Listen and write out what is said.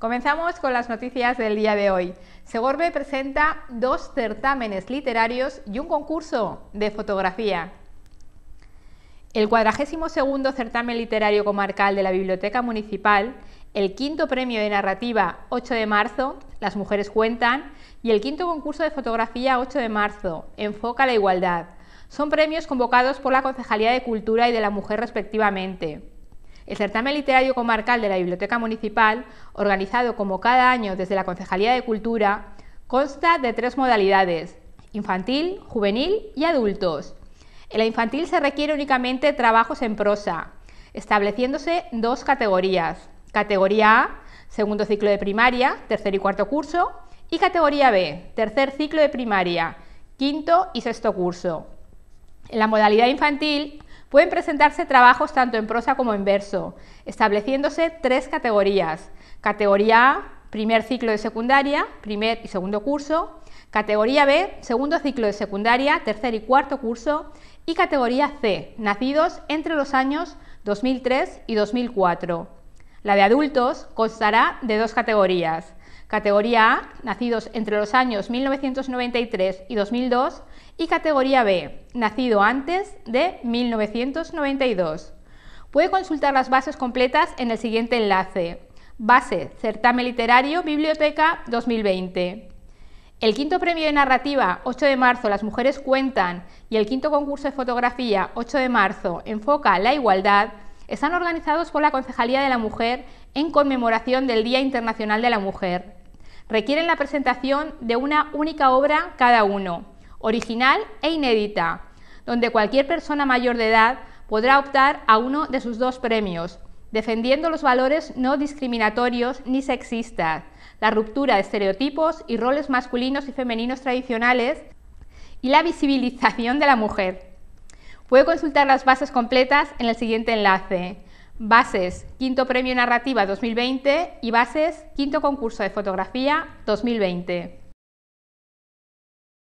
Comenzamos con las noticias del día de hoy. Segorbe presenta dos certámenes literarios y un concurso de fotografía. El 42 certamen literario comarcal de la Biblioteca Municipal, el quinto premio de narrativa 8 de marzo, Las mujeres cuentan, y el quinto concurso de fotografía 8 de marzo, Enfoca la igualdad. Son premios convocados por la Concejalía de Cultura y de la Mujer respectivamente. El certamen literario comarcal de la Biblioteca Municipal, organizado como cada año desde la Concejalía de Cultura, consta de tres modalidades, infantil, juvenil y adultos. En la infantil se requiere únicamente trabajos en prosa, estableciéndose dos categorías, categoría A, segundo ciclo de primaria, tercer y cuarto curso, y categoría B, tercer ciclo de primaria, quinto y sexto curso. En la modalidad infantil Pueden presentarse trabajos tanto en prosa como en verso, estableciéndose tres categorías. Categoría A, primer ciclo de secundaria, primer y segundo curso. Categoría B, segundo ciclo de secundaria, tercer y cuarto curso. Y categoría C, nacidos entre los años 2003 y 2004. La de adultos constará de dos categorías. Categoría A, nacidos entre los años 1993 y 2002. Y categoría B, nacido antes de 1992. Puede consultar las bases completas en el siguiente enlace. Base Certamen Literario Biblioteca 2020. El quinto premio de narrativa, 8 de marzo, Las mujeres cuentan, y el quinto concurso de fotografía, 8 de marzo, Enfoca la igualdad, están organizados por la Concejalía de la Mujer en conmemoración del Día Internacional de la Mujer requieren la presentación de una única obra cada uno, original e inédita, donde cualquier persona mayor de edad podrá optar a uno de sus dos premios, defendiendo los valores no discriminatorios ni sexistas, la ruptura de estereotipos y roles masculinos y femeninos tradicionales y la visibilización de la mujer. Puede consultar las bases completas en el siguiente enlace. Bases, quinto premio narrativa 2020 y Bases, quinto concurso de fotografía 2020.